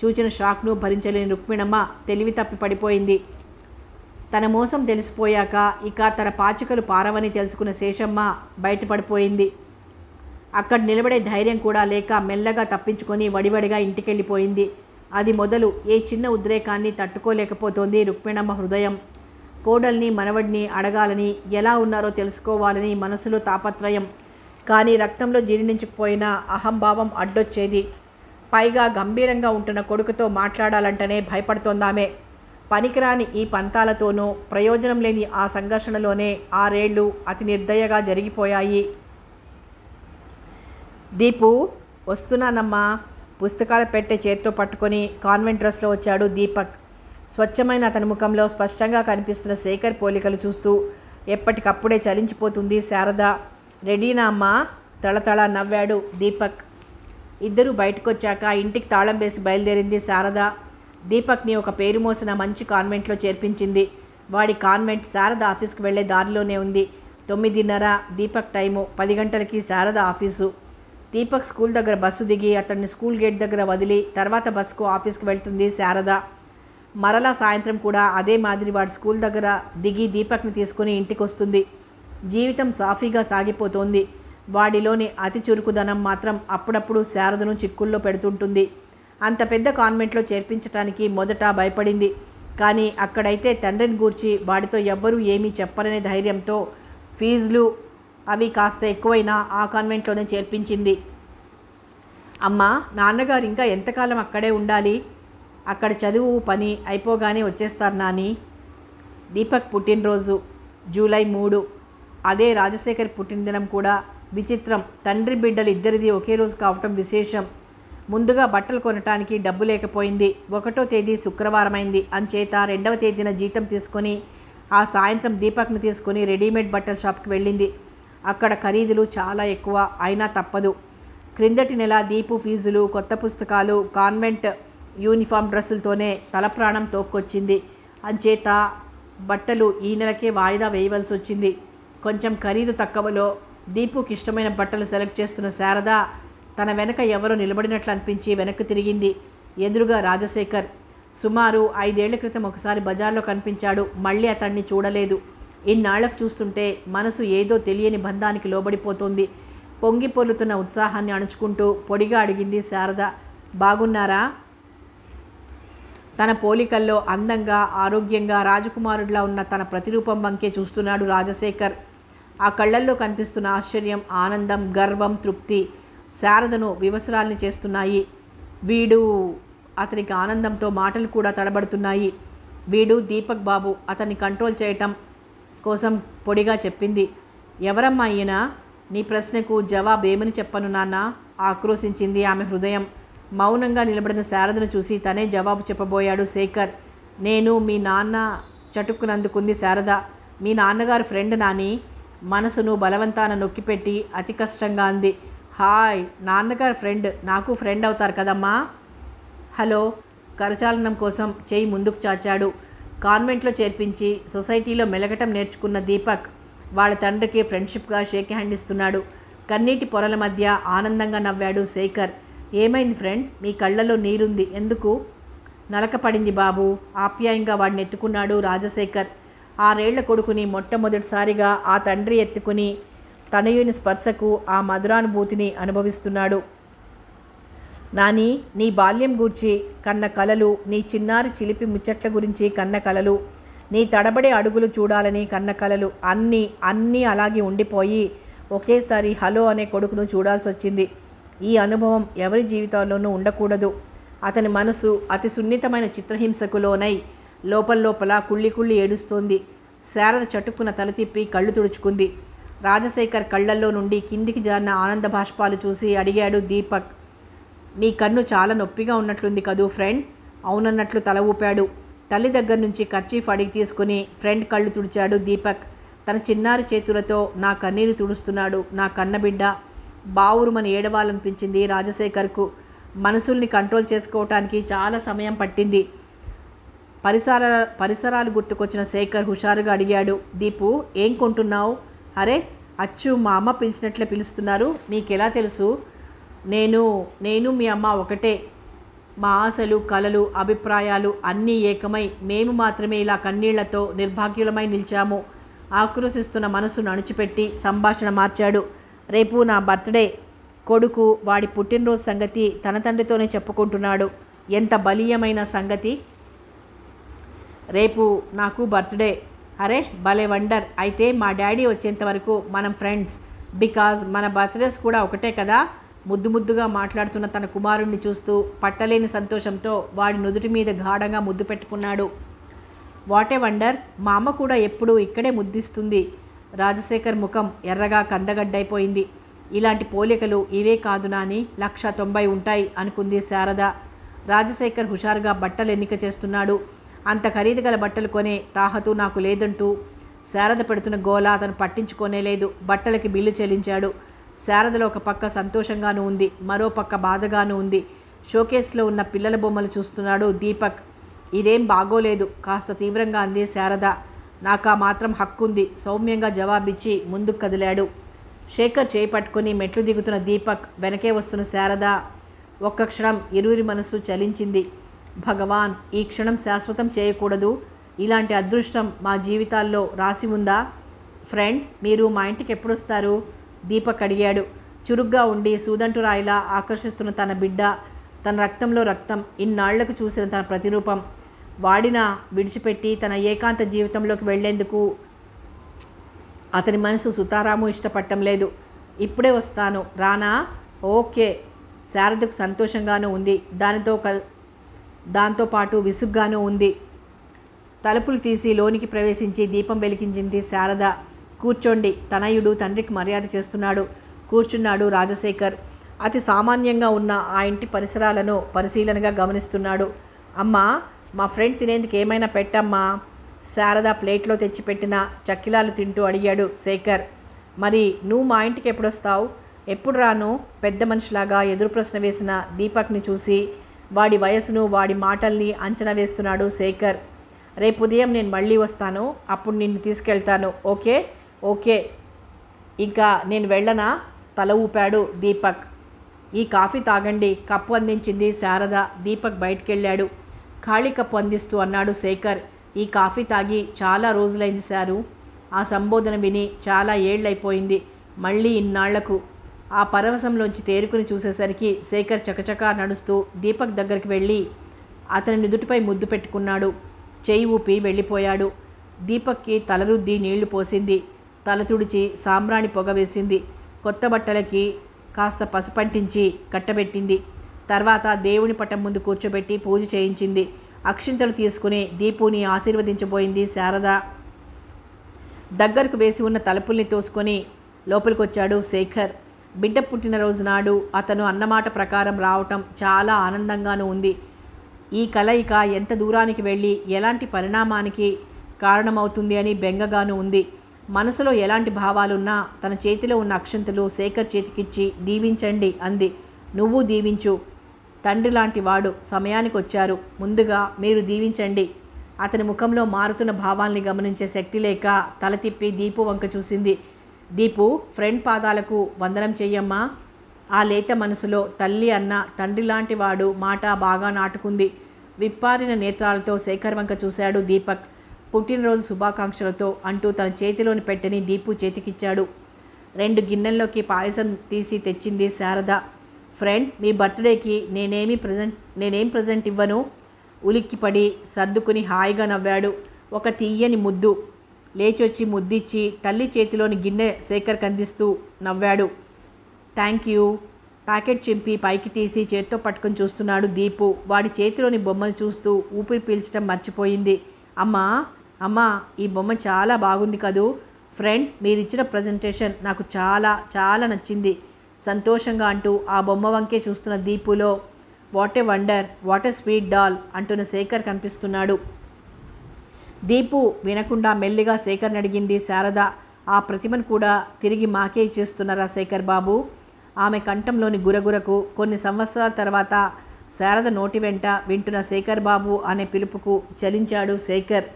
చూచిన షాక్ను భరించలేని రుక్మిణమ్మ తెలివి తప్పి పడిపోయింది తన మోసం తెలిసిపోయాక ఇక తన పాచికలు పారవని తెలుసుకున్న శేషమ్మ బయటపడిపోయింది అక్కడ నిలబడే ధైర్యం కూడా లేక మెల్లగా తప్పించుకొని వడివడిగా ఇంటికెళ్ళిపోయింది అది మొదలు ఏ చిన్న ఉద్రేకాన్ని తట్టుకోలేకపోతోంది రుక్మిణమ్మ హృదయం కోడల్ని మనవడిని అడగాలని ఎలా ఉన్నారో తెలుసుకోవాలని మనసులో తాపత్రయం కానీ రక్తంలో జీర్ణించిపోయిన అహంభావం అడ్డొచ్చేది పైగా గంభీరంగా ఉంటున్న కొడుకుతో మాట్లాడాలంటేనే భయపడుతోందామే పనికిరాని ఈ పంతాలతోనూ ప్రయోజనం లేని ఆ సంఘర్షణలోనే ఆరేళ్లు అతి నిర్దయగా జరిగిపోయాయి దీపు వస్తున్నానమ్మా పుస్తకాలు పెట్టే చేత్తో పట్టుకొని కాన్వెంట్ డ్రెస్లో వచ్చాడు దీపక్ స్వచ్ఛమైన అతని ముఖంలో స్పష్టంగా కనిపిస్తున్న శేఖర్ పోలికలు చూస్తూ ఎప్పటికప్పుడే చలించిపోతుంది శారద రెడీనా అమ్మా తళతళ నవ్వాడు దీపక్ ఇద్దరూ బయటకొచ్చాక ఇంటికి తాళం వేసి బయలుదేరింది శారద దీపక్ని ఒక పేరు మోసిన మంచి కాన్వెంట్లో చేర్పించింది వాడి కాన్వెంట్ శారద ఆఫీస్కి వెళ్లే దారిలోనే ఉంది తొమ్మిదిన్నర దీపక్ టైము పది గంటలకి శారద ఆఫీసు దీపక్ స్కూల్ దగ్గర బస్సు దిగి అతన్ని స్కూల్ గేట్ దగ్గర వదిలి తర్వాత బస్సుకు ఆఫీస్కి వెళ్తుంది శారద మరలా సాయంత్రం కూడా అదే మాదిరి వాడు స్కూల్ దగ్గర దిగి దీపక్ని తీసుకుని ఇంటికి వస్తుంది జీవితం సాఫీగా సాగిపోతోంది వాడిలోని అతి చురుకుదనం మాత్రం అప్పుడప్పుడు శారదను చిక్కుల్లో పెడుతుంటుంది అంత పెద్ద కాన్వెంట్లో చేర్పించటానికి మొదట భయపడింది కానీ అక్కడైతే తండ్రిని గూర్చి వాడితో ఎవ్వరూ ఏమీ చెప్పరనే ధైర్యంతో ఫీజులు అవి కాస్త ఎక్కువైనా ఆ కాన్వెంట్లోనే చేర్పించింది అమ్మ నాన్నగారు ఇంకా ఎంతకాలం అక్కడే ఉండాలి అక్కడ చదువు పని అయిపోగానే వచ్చేస్తారు నాని దీపక్ పుట్టినరోజు జూలై మూడు అదే రాజశేఖర్ పుట్టినదినం కూడా విచిత్రం తండ్రి బిడ్డలు ఇద్దరిది ఒకే రోజు కావటం విశేషం ముందుగా బట్టలు కొనటానికి డబ్బు లేకపోయింది ఒకటో తేదీ శుక్రవారమైంది అంచేత రెండవ తేదీన జీతం తీసుకొని ఆ సాయంత్రం దీపక్ని తీసుకొని రెడీమేడ్ బట్టల షాప్కి వెళ్ళింది అక్కడ ఖరీదులు చాలా ఎక్కువ అయినా తప్పదు క్రిందటి నెల దీపు ఫీజులు కొత్త పుస్తకాలు కాన్వెంట్ యూనిఫామ్ డ్రెస్సులతోనే తలప్రాణం తోక్కొచ్చింది అంచేత బట్టలు ఈ నెలకే వాయిదా వేయవలసి వచ్చింది కొంచెం ఖరీదు తక్కువలో దీపుకి ఇష్టమైన బట్టలు సెలెక్ట్ చేస్తున్న శారద తన వెనక ఎవరో నిలబడినట్లు అనిపించి వెనక్కి తిరిగింది ఎదురుగా రాజశేఖర్ సుమారు ఐదేళ్ల క్రితం ఒకసారి బజార్లో కనిపించాడు మళ్ళీ అతన్ని చూడలేదు ఇన్నాళ్లకు చూస్తుంటే మనసు ఏదో తెలియని బంధానికి లోబడిపోతుంది పొంగి పొల్లుతున్న ఉత్సాహాన్ని అణుచుకుంటూ పొడిగా అడిగింది శారద బాగున్నారా తన పోలికల్లో అందంగా ఆరోగ్యంగా రాజకుమారుడిలా ఉన్న తన ప్రతిరూపం వంకే చూస్తున్నాడు రాజశేఖర్ ఆ కళ్ళల్లో కనిపిస్తున్న ఆశ్చర్యం ఆనందం గర్వం తృప్తి శారదను వివసరాల్ని చేస్తున్నాయి వీడు అతనికి ఆనందంతో మాటలు కూడా తడబడుతున్నాయి వీడు దీపక్ బాబు అతన్ని కంట్రోల్ చేయటం కోసం పొడిగా చెప్పింది ఎవరమ్మా ఈయన నీ ప్రశ్నకు జవాబేమని చెప్పను నాన్న ఆక్రోశించింది ఆమె హృదయం మౌనంగా నిలబడిన శారదను చూసి తనే జవాబు చెప్పబోయాడు శేఖర్ నేను మీ నాన్న చటుక్కునందుకుంది శారద మీ నాన్నగారు ఫ్రెండ్ నాని మనసును బలవంతాన నొక్కిపెట్టి అతి కష్టంగా అంది హాయ్ నాన్నగారు ఫ్రెండ్ నాకు ఫ్రెండ్ అవుతారు కదమ్మా హలో కరచాలనం కోసం చేయి ముందుకు చాచాడు కాన్వెంట్లో చేర్పించి సొసైటీలో మెలగటం నేర్చుకున్న దీపక్ వాళ్ళ తండ్రికి ఫ్రెండ్షిప్గా షేక్ హ్యాండ్ ఇస్తున్నాడు కన్నీటి పొరల మధ్య ఆనందంగా నవ్వాడు శేఖర్ ఏమైంది ఫ్రెండ్ మీ కళ్ళలో నీరుంది ఎందుకు నలకపడింది బాబు ఆప్యాయంగా వాడిని ఎత్తుకున్నాడు రాజశేఖర్ ఆరేళ్ల కొడుకుని మొట్టమొదటిసారిగా ఆ తండ్రి ఎత్తుకుని తనయుని స్పర్శకు ఆ మధురానుభూతిని అనుభవిస్తున్నాడు నాని నీ బాల్యం గూర్చి కన్న కలలు నీ చిన్నారి చిలిపి ముచ్చట్ల గురించి కన్న కలలు నీ తడబడే అడుగులు చూడాలని కన్న కలలు అన్నీ అన్నీ అలాగే ఉండిపోయి ఒకేసారి హలో అనే కొడుకును చూడాల్సి వచ్చింది ఈ అనుభవం ఎవరి జీవితాల్లోనూ ఉండకూడదు అతని మనసు అతి సున్నితమైన చిత్రహింసకులోనై లోపల లోపల కుళ్ళి కుళ్ళి ఏడుస్తోంది శారద చటుక్కున తల తిప్పి కళ్ళు తుడుచుకుంది రాజశేఖర్ కళ్ళల్లో నుండి కిందికి జారిన ఆనంద భాష్పాలు చూసి అడిగాడు దీపక్ నీ కన్ను చాలా నొప్పిగా ఉన్నట్లుంది కదూ ఫ్రెండ్ అవునన్నట్లు తల ఊపాడు తల్లి దగ్గర నుంచి కర్చీఫ్ అడిగి తీసుకుని ఫ్రెండ్ కళ్ళు తుడిచాడు దీపక్ తన చిన్నారి చేతులతో నా కన్నీరు తుడుస్తున్నాడు నా కన్నబిడ్డ బావురుమని ఏడవాలనిపించింది రాజశేఖర్కు మనసుల్ని కంట్రోల్ చేసుకోవటానికి చాలా సమయం పట్టింది పరిసర పరిసరాలు గుర్తుకొచ్చిన శేఖర్ హుషారుగా అడిగాడు దీపు ఏం కొంటున్నావు అరే అచ్చు మా అమ్మ పిలిచినట్లే పిలుస్తున్నారు నీకెలా తెలుసు నేను నేను మీ అమ్మ ఒకటే మా ఆశలు కలలు అభిప్రాయాలు అన్నీ ఏకమై మేము మాత్రమే ఇలా కన్నీళ్లతో నిర్భాగ్యులమై నిలిచాము ఆక్రోశిస్తున్న మనసును అణిచిపెట్టి సంభాషణ మార్చాడు రేపు నా బర్త్డే కొడుకు వాడి పుట్టినరోజు సంగతి తన తండ్రితోనే చెప్పుకుంటున్నాడు ఎంత బలీయమైన సంగతి రేపు నాకు బర్త్డే అరే భలే వండర్ అయితే మా డాడీ వచ్చేంత వరకు మనం ఫ్రెండ్స్ బికాజ్ మన బర్త్డేస్ కూడా ఒకటే కదా ముద్దు ముద్దుగా మాట్లాడుతున్న తన కుమారుణ్ణి చూస్తూ పట్టలేని సంతోషంతో వాడి నుదుటి మీద గాఢంగా ముద్దు పెట్టుకున్నాడు వాట్ ఏ వండర్ మా అమ్మ కూడా ఎప్పుడూ ఇక్కడే ముద్దిస్తుంది రాజశేఖర్ ముఖం ఎర్రగా కందగడ్డైపోయింది ఇలాంటి పోలికలు ఇవే కాదునా అని లక్ష తొంభై ఉంటాయి అనుకుంది శారద రాజశేఖర్ హుషారుగా బట్టలు ఎన్నిక చేస్తున్నాడు అంత ఖరీదు గల బట్టలు కొనే తాహతూ నాకు లేదంటూ శారద పెడుతున్న గోల అతను పట్టించుకోనే లేదు బట్టలకి బిల్లు చెల్లించాడు శారదలో ఒక పక్క సంతోషంగానూ ఉంది మరో పక్క బాధగానూ ఉంది షోకేస్లో ఉన్న పిల్లల బొమ్మలు చూస్తున్నాడు దీపక్ ఇదేం బాగోలేదు కాస్త తీవ్రంగా అంది శారద నాకా మాత్రం హక్కుంది సౌమ్యంగా జవాబిచ్చి ముందుకు కదిలాడు శేఖర్ చేపట్టుకుని మెట్లు దిగుతున్న దీపక్ వెనకే వస్తున్న శారద ఒక్క క్షణం ఇరువురి మనసు చలించింది భగవాన్ ఈ క్షణం శాశ్వతం చేయకూడదు ఇలాంటి అదృష్టం మా జీవితాల్లో రాసి ఉందా ఫ్రెండ్ మీరు మా ఇంటికి వస్తారు దీపక్ అడిగాడు చురుగ్గా ఉండి సూదంటు రాయిలా ఆకర్షిస్తున్న తన బిడ్డ తన రక్తంలో రక్తం ఇన్నాళ్లకు చూసిన తన ప్రతిరూపం వాడిన విడిచిపెట్టి తన ఏకాంత జీవితంలోకి వెళ్లేందుకు అతని మనసు సుతారాము ఇష్టపడటం లేదు ఇప్పుడే వస్తాను రానా ఓకే శారదకు సంతోషంగానూ ఉంది దానితో కల్ దాంతోపాటు విసుగ్గానూ ఉంది తలుపులు తీసి లోనికి ప్రవేశించి దీపం వెలిగించింది శారద కూర్చోండి తనయుడు తండ్రికి మర్యాద చేస్తున్నాడు కూర్చున్నాడు రాజశేఖర్ అతి సామాన్యంగా ఉన్న ఆ ఇంటి పరిసరాలను పరిశీలనగా గమనిస్తున్నాడు అమ్మా మా ఫ్రెండ్ తినేందుకు ఏమైనా పెట్టమ్మా శారద ప్లేట్లో తెచ్చిపెట్టిన చక్కిలాలు తింటూ అడిగాడు శేఖర్ మరి నువ్వు మా ఇంటికి ఎప్పుడొస్తావు ఎప్పుడు రాను పెద్ద మనిషిలాగా ఎదురు ప్రశ్న వేసిన దీపక్ని చూసి వాడి వయసును వాడి మాటల్ని అంచనా వేస్తున్నాడు శేఖర్ రేపు ఉదయం నేను మళ్ళీ వస్తాను అప్పుడు నిన్ను తీసుకెళ్తాను ఓకే ఓకే ఇంకా నేను వెళ్ళనా తల ఊపాడు దీపక్ ఈ కాఫీ తాగండి కప్పు అందించింది శారద దీపక్ బయటికెళ్ళాడు ఖాళీ కప్పు అందిస్తూ అన్నాడు శేఖర్ ఈ కాఫీ తాగి చాలా రోజులైంది సారు ఆ సంబోధన విని చాలా ఏళ్ళైపోయింది మళ్ళీ ఇన్నాళ్లకు ఆ పరవశంలోంచి తేరుకుని చూసేసరికి శేఖర్ చకచకా నడుస్తూ దీపక్ దగ్గరికి వెళ్ళి అతని నుదుటిపై ముద్దు పెట్టుకున్నాడు చేయి ఊపి వెళ్ళిపోయాడు దీపక్కి తలరుద్ది నీళ్లు పోసింది తల తుడిచి సాంబ్రాణి పొగ వేసింది కొత్త బట్టలకి కాస్త పసుపంటించి కట్టబెట్టింది తర్వాత దేవుని పట్టం ముందు కూర్చోబెట్టి పూజ చేయించింది అక్షింతలు తీసుకుని దీపుని ఆశీర్వదించబోయింది శారద దగ్గరకు వేసి ఉన్న తలుపుల్ని తోసుకొని లోపలికొచ్చాడు శేఖర్ బిడ్డ పుట్టినరోజు నాడు అతను అన్నమాట ప్రకారం రావటం చాలా ఆనందంగానూ ఉంది ఈ కలయిక ఎంత దూరానికి వెళ్ళి ఎలాంటి పరిణామానికి కారణమవుతుంది అని బెంగగాను ఉంది మనసులో ఎలాంటి భావాలున్నా తన చేతిలో ఉన్న అక్షంతలు శేఖర్ చేతికిచ్చి దీవించండి అంది నువ్వు దీవించు తండ్రి లాంటి వాడు సమయానికి వచ్చారు ముందుగా మీరు దీవించండి అతని ముఖంలో మారుతున్న భావాల్ని గమనించే శక్తి లేక తల తిప్పి దీపు వంక చూసింది దీపు ఫ్రెండ్ పాదాలకు వందనం చెయ్యమ్మా ఆ లేత మనసులో తల్లి అన్న తండ్రి లాంటి వాడు మాట బాగా నాటుకుంది విప్పారిన నేత్రాలతో శేఖర్ వంక చూశాడు దీపక్ పుట్టినరోజు శుభాకాంక్షలతో అంటూ తన చేతిలోని పెట్టని దీపు చేతికిచ్చాడు రెండు గిన్నెల్లోకి పాయసం తీసి తెచ్చింది శారద ఫ్రెండ్ మీ బర్త్డేకి నేనేమి ప్రజెంట్ నేనేం ప్రజెంట్ ఇవ్వను ఉలిక్కిపడి సర్దుకుని హాయిగా నవ్వాడు ఒక తీయని ముద్దు లేచొచ్చి ముద్దిచ్చి తల్లి చేతిలోని గిన్నె శేఖర్కి అందిస్తూ నవ్వాడు థ్యాంక్ యూ ప్యాకెట్ చింపి పైకి తీసి చేత్తో పట్టుకుని చూస్తున్నాడు దీపు వాడి చేతిలోని బొమ్మను చూస్తూ ఊపిరి పీల్చడం మర్చిపోయింది అమ్మా అమ్మా ఈ బొమ్మ చాలా బాగుంది కదూ ఫ్రెండ్ మీరిచ్చిన ప్రజెంటేషన్ నాకు చాలా చాలా నచ్చింది సంతోషంగా అంటూ ఆ బొమ్మ వంకే చూస్తున్న దీపులో what a wonder what a sweet doll అంటున్న శేఖర్ కనిపిస్తున్నాడు దీపు వినకుండా మెల్లిగా శేఖర్ని అడిగింది శారద ఆ ప్రతిమను కూడా తిరిగి మాకే ఇచ్చేస్తున్నారా శేఖర్ బాబు ఆమె కంఠంలోని గురగురకు కొన్ని సంవత్సరాల తర్వాత శారద నోటి వెంట వింటున్న శేఖర్ బాబు అనే పిలుపుకు చలించాడు శేఖర్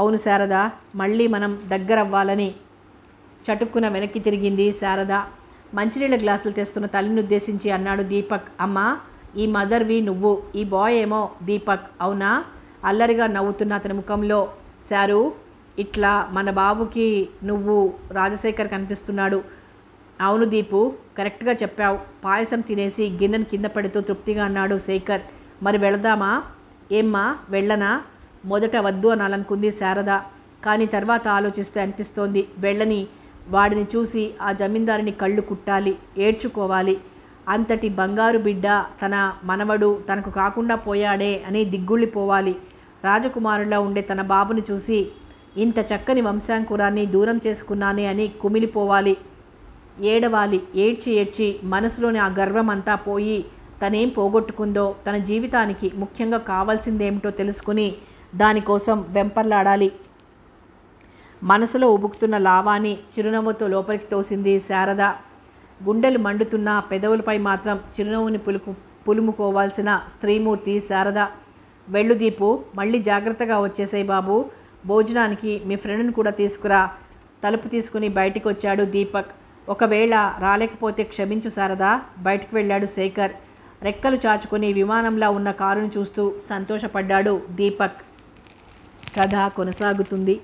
అవును శారద మళ్ళీ మనం దగ్గరవ్వాలని చటుక్కున వెనక్కి తిరిగింది శారద మంచినీళ్ళ గ్లాసులు తెస్తున్న తల్లిని ఉద్దేశించి అన్నాడు దీపక్ అమ్మ ఈ మదర్వి నువ్వు ఈ బాయ్ ఏమో దీపక్ అవునా అల్లరిగా నవ్వుతున్న అతని ముఖంలో శారు ఇట్లా మన బాబుకి నువ్వు రాజశేఖర్ కనిపిస్తున్నాడు అవును దీపు కరెక్ట్గా చెప్పావు పాయసం తినేసి గిన్నెను కింద పడుతూ తృప్తిగా అన్నాడు శేఖర్ మరి వెళదామా ఏమ్మా వెళ్ళనా మొదట వద్దు అనాలనుకుంది శారద కానీ తర్వాత ఆలోచిస్తే అనిపిస్తోంది వెళ్ళని వాడిని చూసి ఆ జమీందారిని కళ్ళు కుట్టాలి ఏడ్చుకోవాలి అంతటి బంగారు బిడ్డ తన మనవడు తనకు కాకుండా పోయాడే అని దిగ్గుళ్ళిపోవాలి రాజకుమారుల్లో ఉండే తన బాబుని చూసి ఇంత చక్కని వంశాంకురాన్ని దూరం చేసుకున్నానే అని కుమిలిపోవాలి ఏడవాలి ఏడ్చి ఏడ్చి మనసులోని ఆ గర్వం అంతా పోయి తనేం పోగొట్టుకుందో తన జీవితానికి ముఖ్యంగా కావాల్సిందేమిటో తెలుసుకుని దానికోసం వెంపర్లాడాలి మనసులో ఉబుకుతున్న లావాని చిరునవ్వుతో లోపలికి తోసింది శారద గుండెలు మండుతున్న పెదవులపై మాత్రం చిరునవ్వుని పులుకు పులుముకోవాల్సిన స్త్రీమూర్తి శారద వెళ్ళుదీపు మళ్ళీ జాగ్రత్తగా వచ్చేసాయి బాబు భోజనానికి మీ ఫ్రెండ్ని కూడా తీసుకురా తలుపు తీసుకుని బయటికి వచ్చాడు దీపక్ ఒకవేళ రాలేకపోతే క్షమించు శారదా బయటకు వెళ్ళాడు శేఖర్ రెక్కలు చాచుకొని విమానంలా ఉన్న కారును చూస్తూ సంతోషపడ్డాడు దీపక్ కథ కొనసాగుతుంది